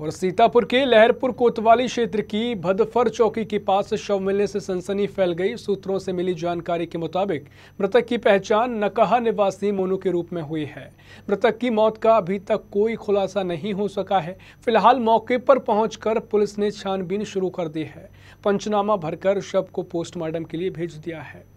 और सीतापुर के लहरपुर कोतवाली क्षेत्र की भदफर चौकी के पास शव मिलने से सनसनी फैल गई सूत्रों से मिली जानकारी के मुताबिक मृतक की पहचान नकहा निवासी मोनू के रूप में हुई है मृतक की मौत का अभी तक कोई खुलासा नहीं हो सका है फिलहाल मौके पर पहुंचकर पुलिस ने छानबीन शुरू कर दी है पंचनामा भरकर शव को पोस्टमार्टम के लिए भेज दिया है